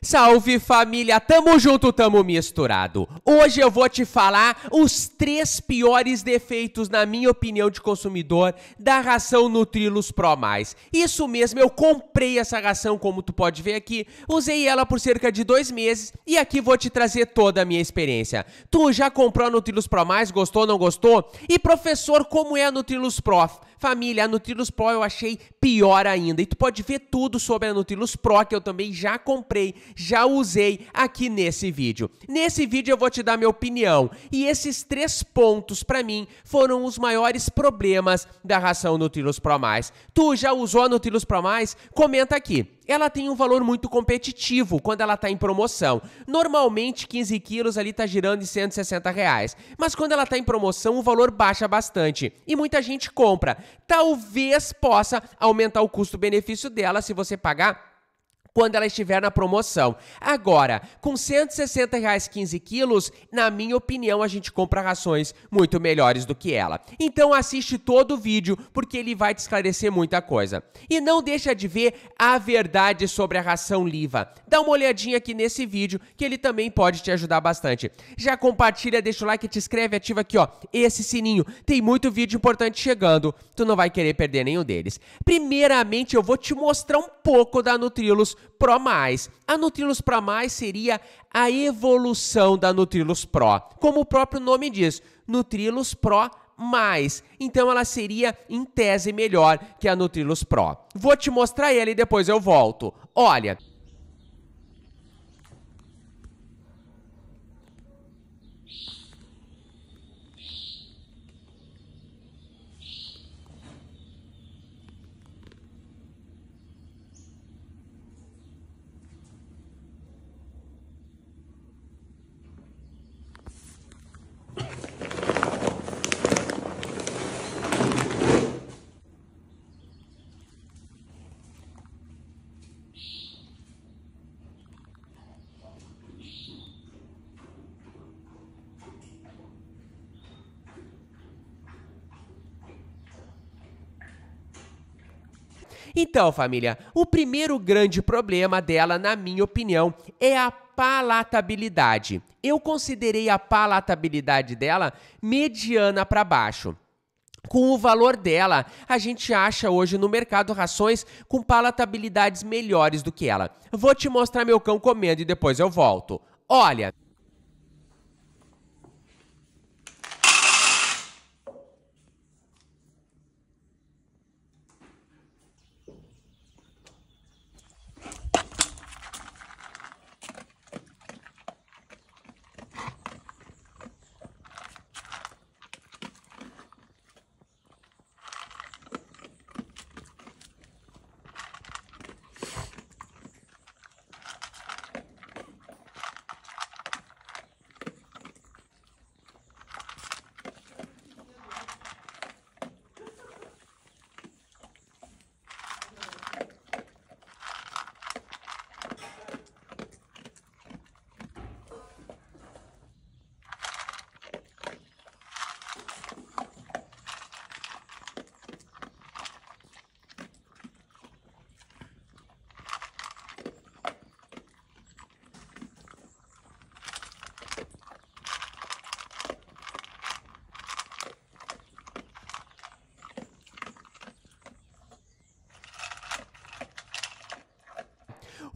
Salve família, tamo junto, tamo misturado. Hoje eu vou te falar os três piores defeitos, na minha opinião de consumidor, da ração Nutrilus Pro Mais. Isso mesmo, eu comprei essa ração, como tu pode ver aqui, usei ela por cerca de dois meses e aqui vou te trazer toda a minha experiência. Tu já comprou a Nutrilus Pro Mais? Gostou, não gostou? E professor, como é a Nutrilus Pro? Família, a Nutrilus Pro eu achei pior ainda. E tu pode ver tudo sobre a Nutrilus Pro, que eu também já comprei já usei aqui nesse vídeo. Nesse vídeo eu vou te dar minha opinião e esses três pontos para mim foram os maiores problemas da ração Nutrilus Pro Mais. Tu já usou a Nutrilus Pro Mais? Comenta aqui ela tem um valor muito competitivo quando ela está em promoção. Normalmente 15 quilos ali está girando em 160 reais, mas quando ela está em promoção o valor baixa bastante e muita gente compra. Talvez possa aumentar o custo-benefício dela se você pagar quando ela estiver na promoção. Agora, com reais 15 quilos, na minha opinião, a gente compra rações muito melhores do que ela. Então assiste todo o vídeo, porque ele vai te esclarecer muita coisa. E não deixa de ver a verdade sobre a ração Liva. Dá uma olhadinha aqui nesse vídeo, que ele também pode te ajudar bastante. Já compartilha, deixa o like, te inscreve, ativa aqui, ó, esse sininho. Tem muito vídeo importante chegando, tu não vai querer perder nenhum deles. Primeiramente, eu vou te mostrar um pouco da Nutrilus. Pro+. Mais. A Nutrilus Pro+, Mais seria a evolução da Nutrilus Pro, como o próprio nome diz, Nutrilus Pro+. Mais. Então ela seria, em tese, melhor que a Nutrilus Pro. Vou te mostrar ela e depois eu volto. Olha, Então, família, o primeiro grande problema dela, na minha opinião, é a palatabilidade. Eu considerei a palatabilidade dela mediana para baixo. Com o valor dela, a gente acha hoje no mercado rações com palatabilidades melhores do que ela. Vou te mostrar meu cão comendo e depois eu volto. Olha.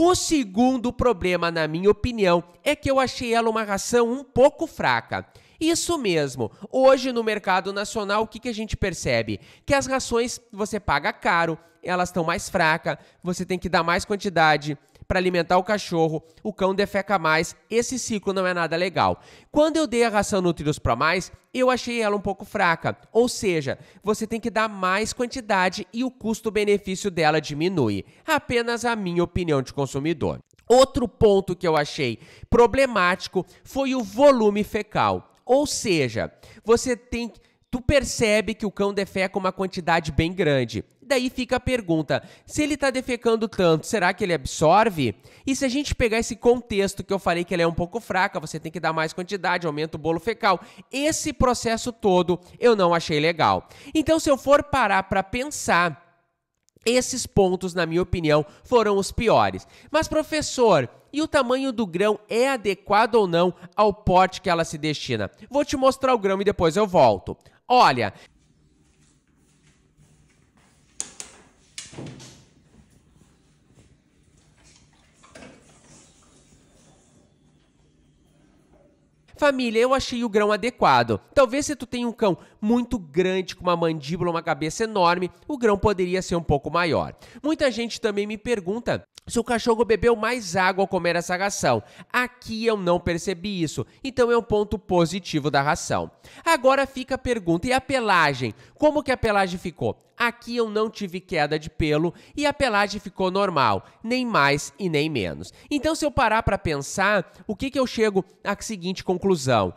O segundo problema, na minha opinião, é que eu achei ela uma ração um pouco fraca. Isso mesmo. Hoje no mercado nacional, o que, que a gente percebe? Que as rações você paga caro, elas estão mais fracas, você tem que dar mais quantidade, para alimentar o cachorro, o cão defeca mais, esse ciclo não é nada legal. Quando eu dei a ração Nutrius para mais, eu achei ela um pouco fraca, ou seja, você tem que dar mais quantidade e o custo-benefício dela diminui. Apenas a minha opinião de consumidor. Outro ponto que eu achei problemático foi o volume fecal. Ou seja, você tem que Tu percebe que o cão defeca uma quantidade bem grande. Daí fica a pergunta: se ele está defecando tanto, será que ele absorve? E se a gente pegar esse contexto que eu falei que ele é um pouco fraca, você tem que dar mais quantidade, aumenta o bolo fecal. Esse processo todo eu não achei legal. Então, se eu for parar para pensar esses pontos, na minha opinião, foram os piores. Mas, professor, e o tamanho do grão é adequado ou não ao porte que ela se destina? Vou te mostrar o grão e depois eu volto. Olha, Família, eu achei o grão adequado. Talvez se tu tem um cão muito grande, com uma mandíbula, uma cabeça enorme, o grão poderia ser um pouco maior. Muita gente também me pergunta se o cachorro bebeu mais água ao comer essa ração. Aqui eu não percebi isso, então é um ponto positivo da ração. Agora fica a pergunta, e a pelagem? Como que a pelagem ficou? Aqui eu não tive queda de pelo e a pelagem ficou normal, nem mais e nem menos. Então, se eu parar para pensar, o que, que eu chego à seguinte conclusão?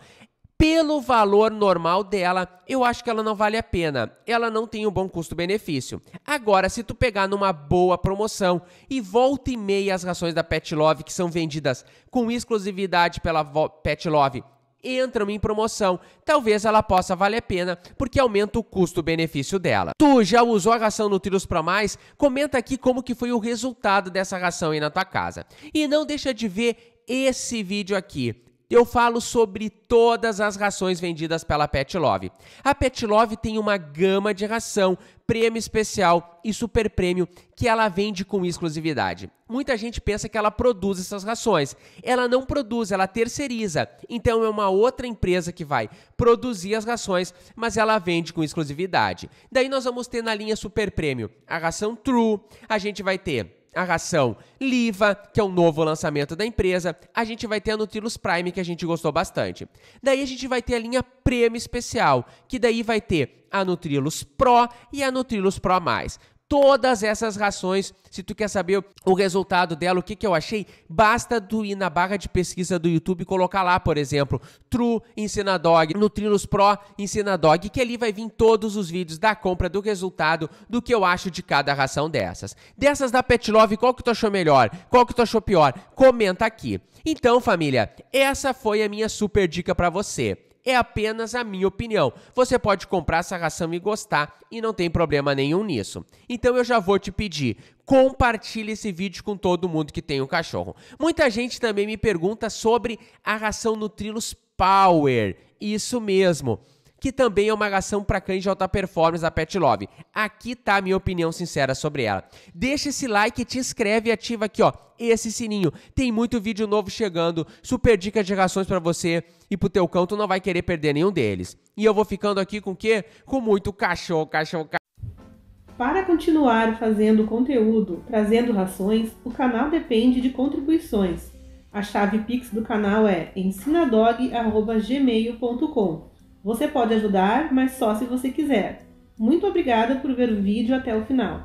pelo valor normal dela, eu acho que ela não vale a pena. Ela não tem um bom custo-benefício. Agora, se tu pegar numa boa promoção e volta e meia as rações da Pet Love que são vendidas com exclusividade pela Pet Love entram em promoção, talvez ela possa valer a pena, porque aumenta o custo-benefício dela. Tu já usou a ração Nutrius para Mais? Comenta aqui como que foi o resultado dessa ração aí na tua casa. E não deixa de ver esse vídeo aqui eu falo sobre todas as rações vendidas pela Pet Love. A Pet Love tem uma gama de ração, prêmio especial e super prêmio que ela vende com exclusividade. Muita gente pensa que ela produz essas rações. Ela não produz, ela terceiriza. Então é uma outra empresa que vai produzir as rações, mas ela vende com exclusividade. Daí nós vamos ter na linha super prêmio a ração True, a gente vai ter a ração Liva, que é um novo lançamento da empresa, a gente vai ter a Nutrilus Prime, que a gente gostou bastante. Daí a gente vai ter a linha Premium Especial, que daí vai ter a Nutrilus Pro e a Nutrilus Pro+ todas essas rações. Se tu quer saber o resultado dela, o que, que eu achei, basta tu ir na barra de pesquisa do YouTube e colocar lá, por exemplo, True Ensina Dog, Nutrinos Pro Ensina Dog, que ali vai vir todos os vídeos da compra, do resultado, do que eu acho de cada ração dessas. Dessas da Pet Love, qual que tu achou melhor? Qual que tu achou pior? Comenta aqui. Então, família, essa foi a minha super dica para você. É apenas a minha opinião. Você pode comprar essa ração e gostar, e não tem problema nenhum nisso. Então eu já vou te pedir, compartilhe esse vídeo com todo mundo que tem um cachorro. Muita gente também me pergunta sobre a ração Nutrilos Power. Isso mesmo que também é uma ração para cães de alta performance da Pet Love. Aqui tá a minha opinião sincera sobre ela. Deixa esse like, te inscreve e ativa aqui, ó, esse sininho. Tem muito vídeo novo chegando, super dicas de rações para você e pro teu cão, tu não vai querer perder nenhum deles. E eu vou ficando aqui com o quê? Com muito cachorro, cachorro, cachorro. Para continuar fazendo conteúdo, trazendo rações, o canal depende de contribuições. A chave Pix do canal é ensinadog.gmail.com. Você pode ajudar, mas só se você quiser. Muito obrigada por ver o vídeo até o final.